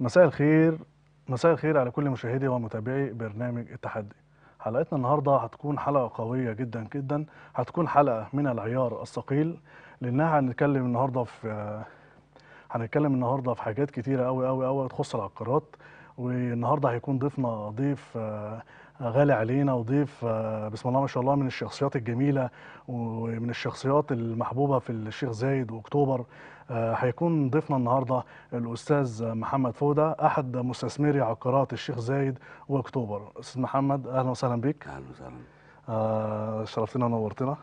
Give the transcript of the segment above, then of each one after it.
مساء الخير مساء الخير على كل مشاهدي ومتابعي برنامج التحدي حلقتنا النهاردة هتكون حلقة قوية جدا جدا هتكون حلقة من العيار الثقيل لأنها هنتكلم النهاردة في هنتكلم النهاردة في حاجات كتيرة أوي أوي أوي تخص العقارات والنهاردة هيكون ضيفنا ضيف غالي علينا وضيف آه، بسم الله ما شاء الله من الشخصيات الجميله ومن الشخصيات المحبوبه في الشيخ زايد واكتوبر آه، هيكون ضيفنا النهارده الاستاذ محمد فوده احد مستثمري عقارات الشيخ زايد واكتوبر استاذ محمد اهلا وسهلا بك اهلا وسهلا آه، شرفتنا ونورتنا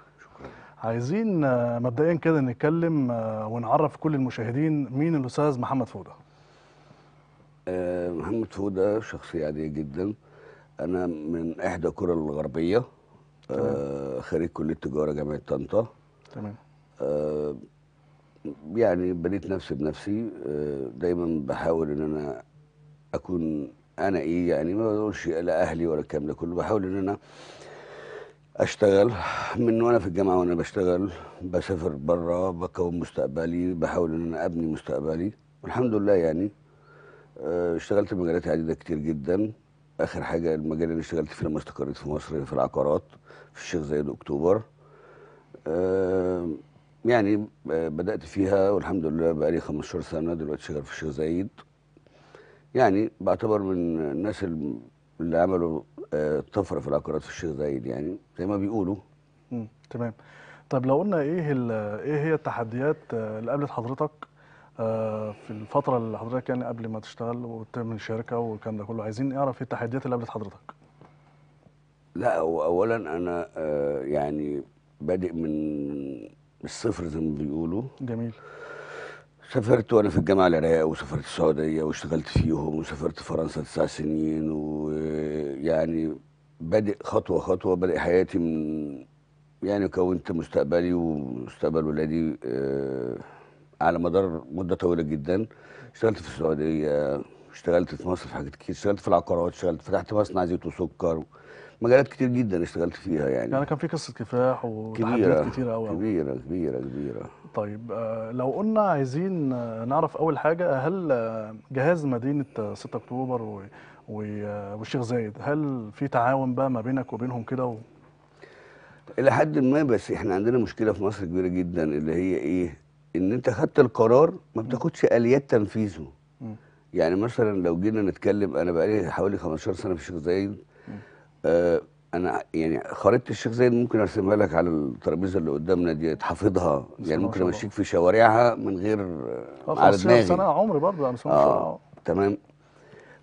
عايزين مبدئيا كده نتكلم ونعرف كل المشاهدين مين الاستاذ محمد فوده محمد فوده شخصيه عاديه جدا انا من احدى كرة الغربيه آه خريج كليه تجاره جامعه طنطا تمام آه يعني بنيت نفسي بنفسي آه دايما بحاول ان انا اكون انا ايه يعني ما بقولش لا اهلي ولا الكلام ده كله بحاول ان انا اشتغل من وانا في الجامعه وانا بشتغل بسافر بره بكون مستقبلي بحاول ان انا ابني مستقبلي والحمد لله يعني آه، اشتغلت في مجالات عديده كتير جدا اخر حاجه المجال اللي اشتغلت فيه لما استقريت في مصر في العقارات في الشيخ زايد اكتوبر يعني، آه يعني بدات فيها والحمد لله بقى لي 15 سنه دلوقتي شغال في الشيخ زايد يعني بعتبر من الناس اللي عملوا آه، طفره في العقارات في الشيخ زايد يعني زي ما بيقولوا تمام طيب لو قلنا ايه ايه هي التحديات آه، اللي قابلت حضرتك آه، في الفتره اللي حضرتك يعني قبل ما تشتغل وتعمل شركه والكلام ده كله عايزين نعرف ايه التحديات اللي قابلت حضرتك لا هو اولا انا آه، يعني بادئ من الصفر زي ما بيقولوا جميل سافرت وانا في الجامعه العراق وسافرت السعوديه واشتغلت فيهم وسافرت فرنسا تسع سنين ويعني بادئ خطوه خطوه بادئ حياتي من يعني كونت مستقبلي ومستقبل ولادي آه على مدار مده طويله جدا اشتغلت في السعوديه اشتغلت في مصر في حاجات كتير اشتغلت في العقارات اشتغلت فتحت مصنع زيت وسكر مجالات كتير جدا اشتغلت فيها يعني يعني كان في قصه كفاح وتحديات كتيره قوي كبيره كبيره كبيره طيب آه، لو قلنا عايزين نعرف اول حاجه هل جهاز مدينه 6 اكتوبر والشيخ زايد هل في تعاون بقى ما بينك وبينهم كده و... الى حد ما بس احنا عندنا مشكله في مصر كبيره جدا اللي هي ايه ان انت خدت القرار ما بتاخدش اليات تنفيذه يعني مثلا لو جينا نتكلم انا بقالي حوالي 15 سنه في الشيخ زايد آه انا يعني خريطه الشيخ زايد ممكن ارسمها لك على الترابيزه اللي قدامنا دي تحفظها يعني ممكن امشيك في شوارعها من غير آه على دماغي سنه عمري برضه يعني انا اه تمام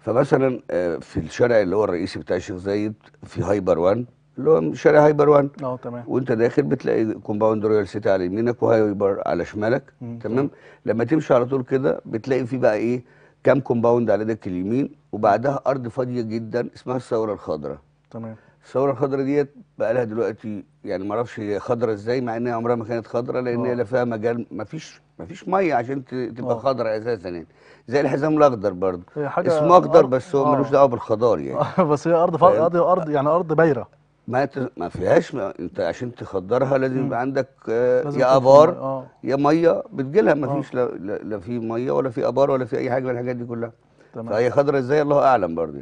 فمثلا آه في الشارع اللي هو الرئيسي بتاع الشيخ زايد في هايبر 1 اللي هو شارع هايبر 1 اه تمام وانت داخل بتلاقي كومباوند رويال سيتي على يمينك وهايبر على شمالك مم. تمام لما تمشي على طول كده بتلاقي في بقى ايه كام كومباوند على يدك اليمين وبعدها ارض فاضيه جدا اسمها الثوره الخضراء تمام الثوره الخضراء ديت بقى لها دلوقتي يعني ما اعرفش هي خضراء ازاي مع انها عمرها ما كانت خضراء لان هي اه. لا فيها مجال ما فيش ما فيش ميه عشان تبقى اه. خضراء اساسا يعني زي الحزام الاخضر برضه اسمه اخضر بس هو اه. ملوش دعوه بالخضار يعني بس هي ارض ارض يعني ارض بايره ما ت... ما فيهاش ما انت عشان تخدرها لازم يبقى عندك آه يا ابار آه. يا ميه بتجيلها ما اه. فيش لا, لا في ميه ولا في ابار ولا في اي حاجه من الحاجات دي كلها تمام فهي خضرة ازاي الله اعلم برضه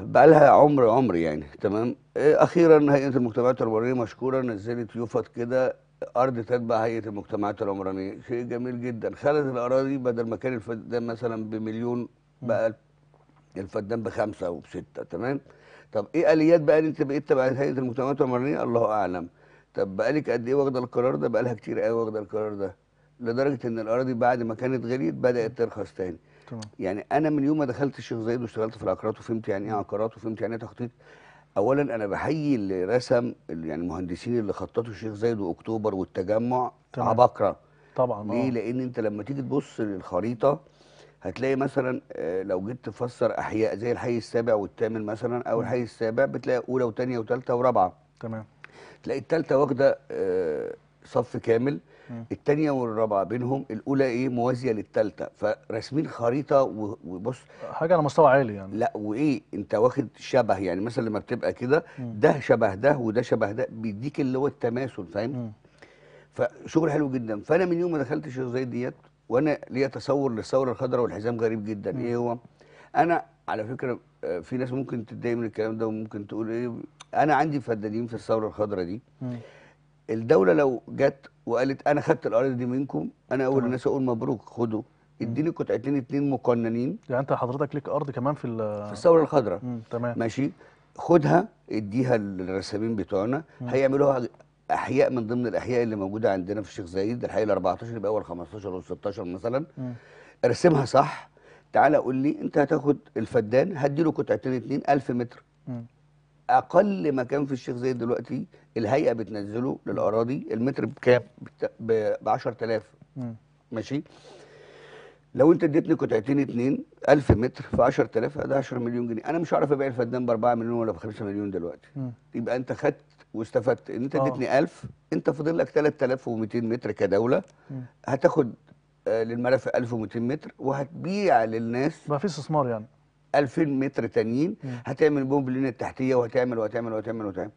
بقى لها عمر عمر يعني تمام آه، اخيرا هيئه المجتمعات العمرانيه مشكوره نزلت يوفت كده ارض تتبع هيئه المجتمعات العمرانيه شيء جميل جدا خلت الاراضي بدل ما كان الفدان مثلا بمليون بقى الفدان بخمسه وبسته تمام طب ايه اليات بقى اللي انت بقيت تبع هيئه المجتمعات والمرنيه الله اعلم طب بقالك قد ايه واخده القرار ده بقالها كتير قوي واخده القرار ده لدرجه ان الاراضي بعد ما كانت غليت بدات ترخص تاني طبعا. يعني انا من يوم ما دخلت الشيخ زايد واشتغلت في العقارات وفهمت يعني ايه عقارات وفهمت يعني ايه تخطيط اولا انا بحيي اللي رسم يعني المهندسين اللي خططوا الشيخ زايد واكتوبر والتجمع عباقره طبعا ليه؟ آه. لان انت لما تيجي تبص للخريطه هتلاقي مثلا آه، لو جيت تفسر احياء زي الحي السابع والثامن مثلا او الحي السابع بتلاقي اولى وثانيه وثالثه ورابعه تمام تلاقي الثالثه واخده آه، صف كامل الثانيه والرابعه بينهم الاولى ايه موازيه للثالثه فراسمين خريطه وبص حاجه على مستوى عالي يعني لا وايه انت واخد شبه يعني مثلا لما بتبقى كده ده شبه ده وده شبه ده بيديك اللي هو التماثل فاهم فشغل حلو جدا فانا من يوم ما دخلت زي ديت وانا ليا تصور للثوره الخضراء والحزام غريب جدا م. ايه هو انا على فكره آه، في ناس ممكن تتضايق من الكلام ده وممكن تقول ايه انا عندي فدادين في الثوره الخضراء دي م. الدوله لو جت وقالت انا خدت الارض دي منكم انا اول الناس اقول مبروك خدوا اديني قطعتين اتنين مقننين يعني انت حضرتك ليك ارض كمان في في الثوره الخضراء تمام ماشي خدها اديها للرسامين بتوعنا هيعملوها احياء من ضمن الاحياء اللي موجوده عندنا في الشيخ زايد الحي ال 14 يبقى اول 15 او 16 مثلا م. ارسمها صح تعالى قول لي انت هتاخد الفدان هديله قطعتين اتنين 1000 متر م. اقل مكان في الشيخ زايد دلوقتي الهيئه بتنزله للاراضي المتر بكام؟ ب 10000 ماشي لو انت اديتني قطعتين اتنين 1000 متر في 10000 ده 10 مليون جنيه انا مش هعرف ابيع الفدان ب 4 مليون ولا ب 5 مليون دلوقتي م. يبقى انت خدت واستفدت ان انت اديتني 1000 آه. انت فاضل لك 3200 متر كدوله هتاخد آه، للمرافق 1200 متر وهتبيع للناس ما في استثمار يعني 2000 متر تانيين هتعمل بهم بالبنيه التحتيه وهتعمل وهتعمل وهتعمل وهتعمل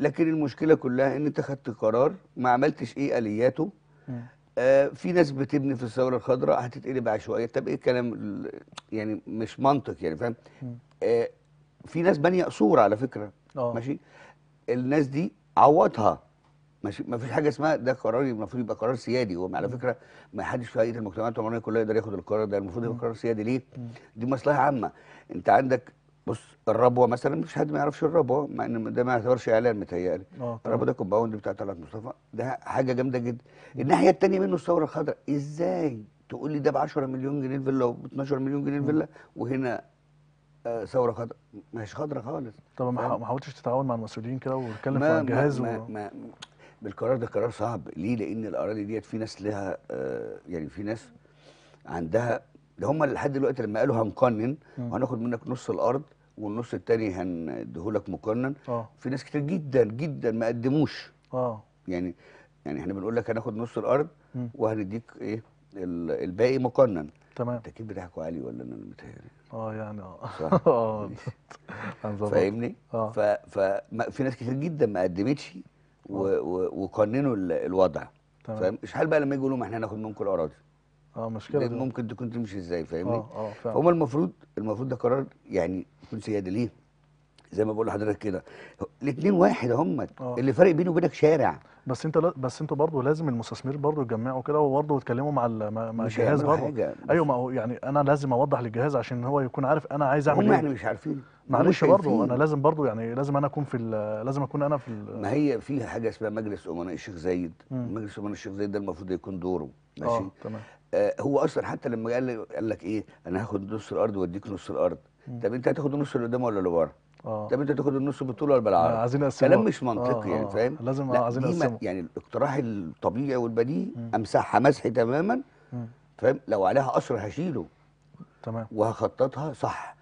لكن المشكله كلها ان انت خدت قرار ما عملتش ايه الياته آه في ناس بتبني في الثوره الخضراء هتتقلب عشوائيه طب ايه الكلام يعني مش منطق يعني فاهم آه في ناس بانيه قصور على فكره أوه. ماشي الناس دي عوضها مش ما فيش حاجه اسمها ده قراري المفروض يبقى قرار سيادي هو على فكره ما حدش في هيئه المجتمعات العمرانيه كلها يقدر ياخد القرار ده المفروض يبقى قرار سيادي ليه؟ دي مصلحه عامه انت عندك بص الربوه مثلا مش حد ما يعرفش الربوه مع ان ده ما يعتبرش اعلان متهيألي آه، الربوه ده كومباوند بتاع طلعت مصطفى ده حاجه جامده جدا الناحيه الثانيه منه الثوره الخضراء ازاي تقول لي ده ب 10 مليون جنيه فيلا و 12 مليون جنيه فيلا وهنا ثوره خضراء ما هيش خضراء خالص طب ما حاولتش تتعاون مع المسؤولين كده وتتكلم مع الجهاز ما, و... ما بالقرار ده قرار صعب ليه لان الاراضي ديت في ناس لها آه، يعني في ناس عندها ده هم لحد دلوقتي لما قالوا هنقنن وهناخد منك نص الارض والنص الثاني هنديهولك مقنن أوه. في ناس كتير جدا جدا ما قدموش اه يعني يعني احنا بنقول لك هناخد نص الارض وهنديك ايه الباقي مقنن تمام التكييف بتاعكم عالي ولا انا اللي متهيألي؟ اه يعني اه اه فاهمني؟ اه ففي ناس كتير جدا ما قدمتش آه. وقننوا الوضع فاهم؟ مش حال بقى لما يجوا لهم احنا هناخد منكم الاراضي اه مشكله ممكن تكون تمشي ازاي فاهمني؟ اه اه فهم المفروض المفروض ده قرار يعني يكون سيادي ليه؟ زي ما بقول لحضرتك كده الاثنين واحد هم آه. اللي فرق بينه وبينك شارع بس انت لا بس انتوا برضه لازم المستثمرين برضه يتجمعوا كده وبرضه يتكلموا مع مع الجهاز برضه ايوه ما هو يعني انا لازم اوضح للجهاز عشان هو يكون عارف انا عايز اعمل ايه هم احنا مش عارفين معلش برضه انا لازم برضه يعني لازم انا اكون في لازم اكون انا في ما هي في حاجه اسمها مجلس امناء الشيخ زايد مجلس امناء الشيخ زايد ده المفروض يكون دوره آه، ماشي اه تمام هو اصلا حتى لما قال قال لك ايه انا هاخد نص الارض واديك نص الارض طب انت هتاخد نص اللي قدام ولا اللي بره اه طب انت تاخد النص بالطول ولا بالعرض عايزين نقسمه كلام مش منطقي آه، يعني آه. فاهم لازم عايزين نقسمه يعني الاقتراح الطبيعي والبديهي امسحها مسح تماما فاهم لو عليها قصر هشيله تمام وهخططها صح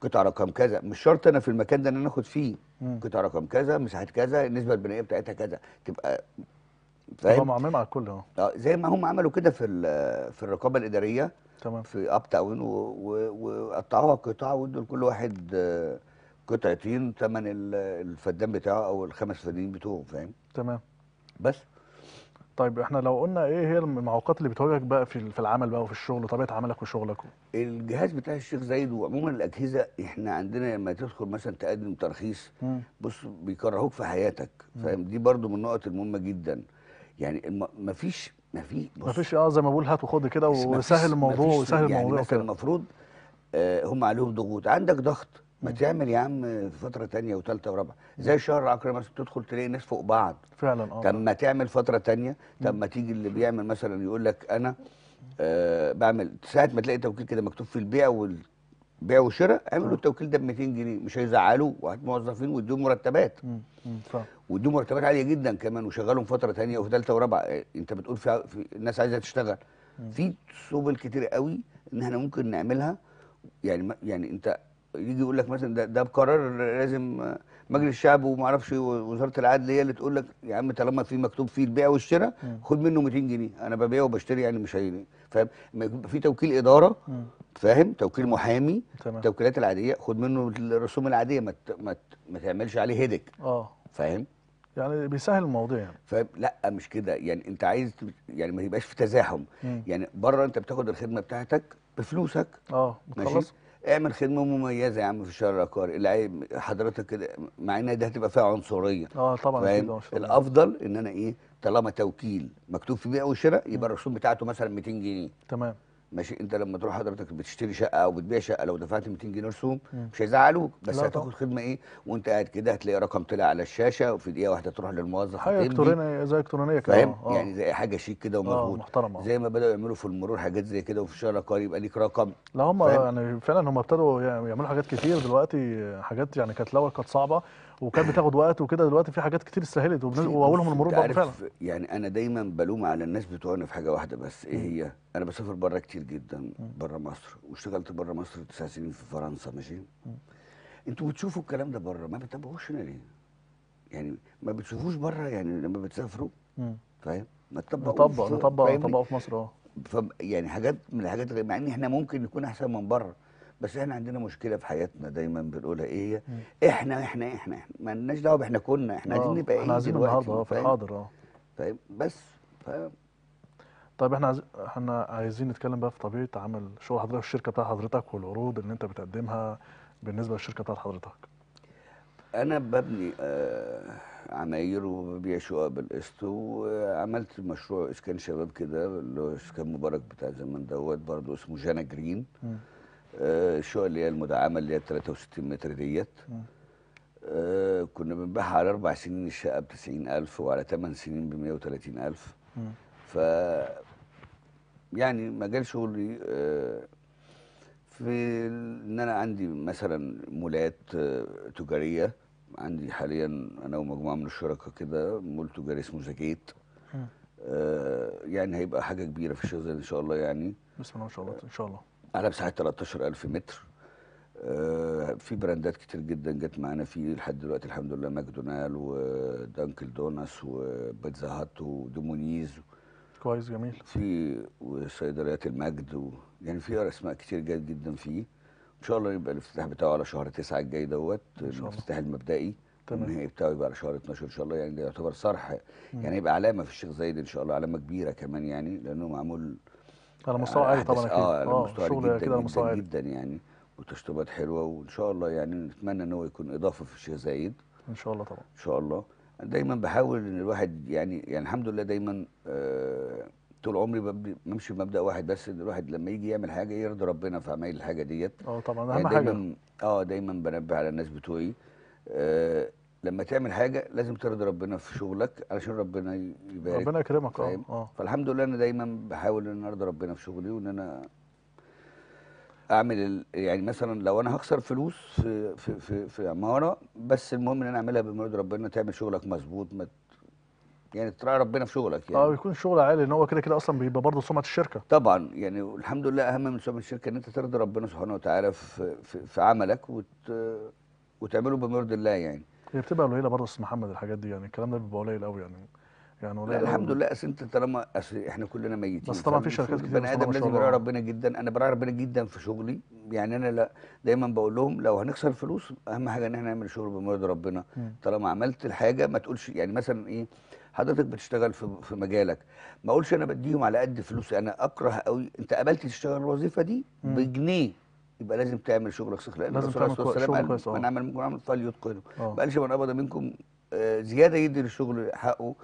قطع رقم كذا مش شرط انا في المكان ده ان انا اخد فيه قطع رقم كذا مساحه كذا النسبه البنائيه بتاعتها كذا تبقى فاهم هم عاملين على الكل اه زي ما هم عملوا كده في في الرقابه الاداريه تمام في اب تاون وقطعوها قطاع وادوا لكل واحد آه قطعتين ثمن الفدان بتاعه او الخمس فدانين بتوعه فاهم تمام بس طيب احنا لو قلنا ايه هي المعوقات اللي بتواجهك بقى في في العمل بقى وفي الشغل وطبيعه عملك وشغلك الجهاز بتاع الشيخ زايد وعموما الاجهزه احنا عندنا لما تدخل مثلا تقدم ترخيص بص بيكرهوك في حياتك فاهم دي برضو من النقط المهمه جدا يعني الم... مفيش ما مفيش اه زي ما بقول هات وخد كده وسهل الموضوع وسهل يعني الموضوع يعني مثلا المفروض آه هم عليهم ضغوط عندك ضغط ما تعمل يا عم في فتره تانية وثالثه ورابعه زي الشهر العقاري مثلا تدخل تلاقي ناس فوق بعض فعلا اه طب ما تعمل فتره تانية طب ما تيجي اللي بيعمل مثلا يقول لك انا آه بعمل ساعه ما تلاقي توكيل كده مكتوب في البيع وال بيع وشراء اعملوا التوكيل ده ب 200 جنيه مش هيزعلوا وهات موظفين واديهم مرتبات واديهم مرتبات عاليه جدا كمان وشغلهم فتره ثانيه وفي ثالثه ورابعه آه، انت بتقول في, في الناس عايزه تشتغل في سبل كتير قوي ان احنا ممكن نعملها يعني يعني انت يجي يقول لك مثلا ده, ده بقرار لازم مجلس الشعب وما اعرفش وزاره العدل هي اللي تقول لك يا عم طالما في مكتوب فيه البيع والشراء خد منه 200 جنيه انا ببيع وبشتري يعني مش هيني فاهم في توكيل اداره فاهم توكيل محامي تمام. التوكيلات العاديه خد منه الرسوم العاديه ما مت ما تعملش عليه هيدك اه فاهم يعني بيسهل الموضوع يعني فاهم لا مش كده يعني انت عايز يعني ما يبقاش في تزاحم مم. يعني بره انت بتاخد الخدمه بتاعتك بفلوسك اه بتخلص اعمل خدمه مميزه يا عم في الشهر العقاري العيب حضرتك كده مع ان دي هتبقى فيها عنصريه اه طبعا الافضل ان انا ايه طالما توكيل مكتوب في بيع وشراء يبقى الرسوم بتاعته مثلا 200 جنيه تمام ماشي انت لما تروح حضرتك بتشتري شقه او بتبيع شقه لو دفعت 200 جنيه رسوم مش هيزعلوك بس هتاخد خدمه ايه وانت قاعد كده هتلاقي رقم طلع على الشاشه وفي دقيقه واحده تروح للموظف حاجه الكترونيه زي الكترونيه كده فاهم آه. آه. يعني زي حاجه شيك كده آه، ومظبوط آه زي ما بداوا يعملوا في المرور حاجات زي كده وفي الشارع القار يبقى ليك رقم لا هم يعني فعلا هم ابتدوا يعملوا حاجات كتير دلوقتي حاجات يعني كانت الاول كانت صعبه وكانت بتاخد وقت وكده دلوقتي في حاجات كتير سهلت واولهم المرور بره فعلا يعني انا دايما بلوم على الناس بتوعنا في حاجه واحده بس ايه هي انا بسافر بره كتير جدا بره مصر واشتغلت بره مصر تسع سنين في فرنسا ماشي انتوا بتشوفوا الكلام ده بره ما بتتابعوش هنا ليه؟ يعني ما بتشوفوش بره يعني لما بتسافروا فاهم؟ ما تطبقوا نطبق نطبق في مصر اه يعني حاجات من الحاجات مع ان احنا ممكن نكون احسن من بره بس احنا عندنا مشكله في حياتنا دايما بنقولها ايه هي احنا احنا احنا ما لناش دعوه احنا كنا احنا آه، عايزين نبقى ايه دلوقتي اه في الحاضر اه فاهم طيب، بس ف... طيب احنا عز... احنا عايزين نتكلم بقى في طبيعه عمل شغل حضرتك الشركه بتاع حضرتك والعروض اللي انت بتقدمها بالنسبه للشركه بتاعت حضرتك انا ببني آه عماير وببيع شقق بالقسط وعملت مشروع اسكان شباب كده اللي هو اسكان مبارك بتاع زمان دوت برضه اسمه جانا جرين م. الشقق آه، اللي هي المدعمه اللي هي 63 متر ديت آه، كنا بنبيعها على اربع سنين الشقه ب 90000 وعلى ثمان سنين ب 130000 ف يعني مجال شغلي آه، في ان انا عندي مثلا مولات تجاريه عندي حاليا انا ومجموعه من الشركاء كده مول تجاري اسمه زكيت يعني هيبقى حاجه كبيره في الشغل ان شاء الله يعني بسم الله ما شاء الله ان شاء الله على مساحه 13000 متر آه، في براندات كتير جدا جت معانا في لحد دلوقتي الحمد لله ماكدونالد ودانكل دوناس وبيتزا هات ودومونيز كويس جميل في وصيدليات المجد و يعني في اسماء كتير جت جدا فيه ان شاء الله يبقى الافتتاح بتاعه على شهر 9 الجاي دوت الافتتاح المبدئي تمام النهائي بتاعه يبقى على شهر 12 ان شاء الله يعني ده يعتبر صرح يعني يبقى علامه في الشيخ زايد ان شاء الله علامه كبيره كمان يعني لانه معمول على مستوى عالي طبعا اكيد اه على آه، مستوى عالي جدا جدا, جدا يعني وتشطيبات حلوه وان شاء الله يعني نتمنى ان هو يكون اضافه في الشيخ زايد ان شاء الله طبعا ان شاء الله دايما بحاول ان الواحد يعني يعني الحمد لله دايما آه طول عمري بمشي بمبدا واحد بس ان الواحد لما يجي يعمل حاجه يرضي ربنا في عمل الحاجه ديت اه طبعا اهم يعني حاجه اه دايما بنبه على الناس بتوعي آه لما تعمل حاجه لازم ترضي ربنا في شغلك علشان ربنا يبارك ربنا يكرمك آه. اه فالحمد لله انا دايما بحاول ان ارضي ربنا في شغلي وان انا اعمل يعني مثلا لو انا هخسر فلوس في في في, في عماره بس المهم ان انا اعملها بمرض ربنا تعمل شغلك مظبوط ما يعني تراعي ربنا في شغلك يعني اه يكون شغل عالي ان هو كده كده اصلا بيبقى برضه سمعه الشركه طبعا يعني الحمد لله اهم من سمعه الشركه ان انت ترضي ربنا سبحانه وتعالى في في, في عملك وت وتعمله بمرض الله يعني هي بتبقى قليله برضه استاذ محمد الحاجات دي يعني الكلام ده بيبقى قليل قوي يعني يعني قليل الحمد لله اصل انت طالما اصل احنا كلنا ميتين بس طبعا في شركات كتير بني ادم لازم يراعي ربنا جدا انا براعي ربنا جدا في شغلي يعني انا لا دايما بقول لهم لو هنخسر فلوس اهم حاجه ان احنا نعمل شغل بمرض ربنا طالما عملت الحاجه ما تقولش يعني مثلا ايه حضرتك بتشتغل في في مجالك ما اقولش انا بديهم على قد فلوسي انا اكره قوي انت قبلت تشتغل الوظيفه دي بجنيه يبقى لازم تعمل شغلك صح لان لازم الرسول تعمل شغلك كويس اه. من عمل منكم عمل فليتقنه يتقنه ما قالش من قبض منكم آه، زياده يدي للشغل حقه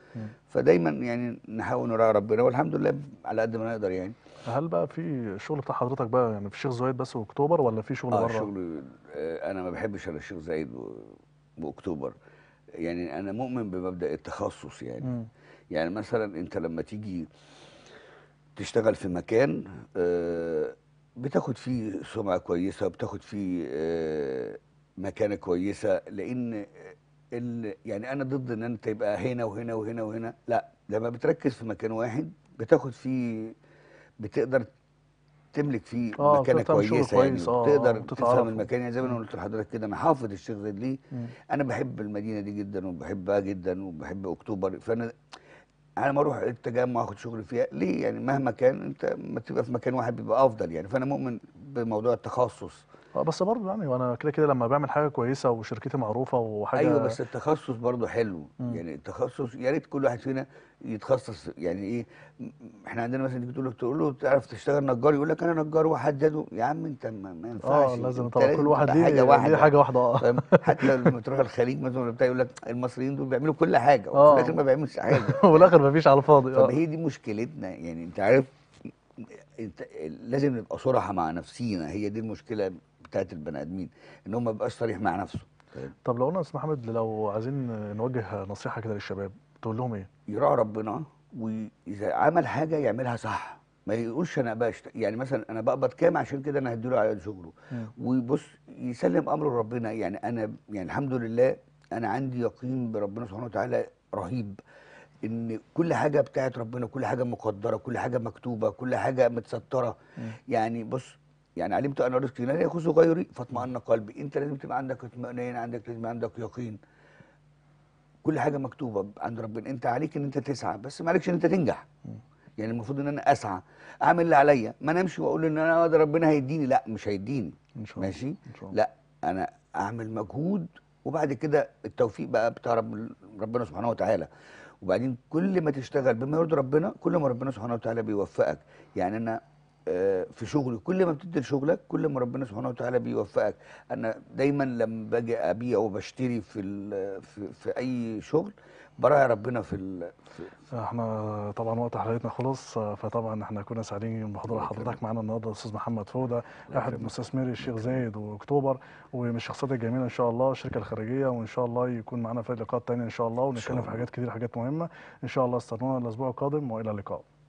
فدايما يعني نحاول نراعي ربنا والحمد لله على قد ما نقدر يعني هل بقى في شغل بتاع حضرتك بقى يعني في الشيخ زايد بس واكتوبر ولا في شغل آه بره؟ شغل آه، انا ما بحبش انا الشيخ زايد واكتوبر يعني انا مؤمن بمبدا التخصص يعني م. يعني مثلا انت لما تيجي تشتغل في مكان آه بتاخد فيه سمعه كويسه وبتاخد فيه آه، مكانه كويسه لان آه، يعني انا ضد ان انت يبقى هنا وهنا وهنا وهنا لا لما بتركز في مكان واحد بتاخد فيه بتقدر تملك فيه آه مكانه كويسه يعني آه تقدر آه، تفهم المكان يعني زي ما انا قلت لحضرتك كده انا حافظ الشيخ زايد ليه انا بحب المدينه دي جدا وبحبها جدا وبحب اكتوبر فانا انا ما اروح التجمع اخد شغل فيها ليه يعني مهما كان انت ما تبقى في مكان واحد بيبقى افضل يعني فانا مؤمن بموضوع التخصص اه بس برضه يعني وانا كده كده لما بعمل حاجه كويسه وشركتي معروفه وحاجه ايوه بس التخصص برضه حلو مم. يعني التخصص يا ريت كل واحد فينا يتخصص يعني ايه احنا عندنا مثلا تقول له تقول له تعرف تشتغل نجار يقول لك انا نجار وحدده يا عم انت ما, ينفعش اه لازم طبعا كل واحد ليه حاجه واحده حاجه واحده اه حتى لما تروح الخليج مثلا بتاع يقول لك المصريين دول بيعملوا كل حاجه وفي آه. الاخر ما بيعملوش حاجه وفي الاخر ما فيش على الفاضي اه فهي دي مشكلتنا يعني انت عارف انت لازم نبقى صراحه مع نفسينا هي دي المشكله بتاعت البني ادمين ان هو ما يبقاش صريح مع نفسه طيب. طب لو قلنا يا محمد لو عايزين نوجه نصيحه كده للشباب تقول لهم ايه؟ يراعوا ربنا واذا عمل حاجه يعملها صح ما يقولش انا بشت يعني مثلا انا بقبض كام عشان كده انا هديله على شغله ويبص يسلم امره لربنا يعني انا يعني الحمد لله انا عندي يقين بربنا سبحانه وتعالى رهيب ان كل حاجه بتاعت ربنا كل حاجه مقدره كل حاجه مكتوبه كل حاجه متستره يعني بص يعني علمت ان رزقي لا يخص غيري فاطمئن قلبي انت لازم تبقى عندك اطمئنان عندك لازم عندك يقين كل حاجه مكتوبه عند ربنا انت عليك ان انت تسعى بس ما عليكش ان انت تنجح يعني المفروض ان انا اسعى اعمل اللي عليا ما نمشي واقول ان انا ده ربنا هيديني لا مش هيديني إن شاء ماشي إن شاء لا انا اعمل مجهود وبعد كده التوفيق بقى بتاع ربنا سبحانه وتعالى وبعدين كل ما تشتغل بما يرضي ربنا كل ما ربنا سبحانه وتعالى بيوفقك يعني انا آه، في شغلي كل ما بتدي لشغلك كل ما ربنا سبحانه وتعالى بيوفقك انا دايما لما باجي ابيع وبشتري في في, في اي شغل براعي ربنا في, ال... في احنا طبعا وقت حلقتنا خلص فطبعا احنا كنا سعيدين بحضور حضرتك معانا النهارده الاستاذ محمد فوده احد مستثمري الشيخ زايد واكتوبر ومن الشخصيات الجميله ان شاء الله الشركه الخارجيه وان شاء الله يكون معانا في لقاءات ثانيه ان شاء الله ونتكلم في حاجات كتير حاجات مهمه ان شاء الله استنونا الاسبوع القادم والى اللقاء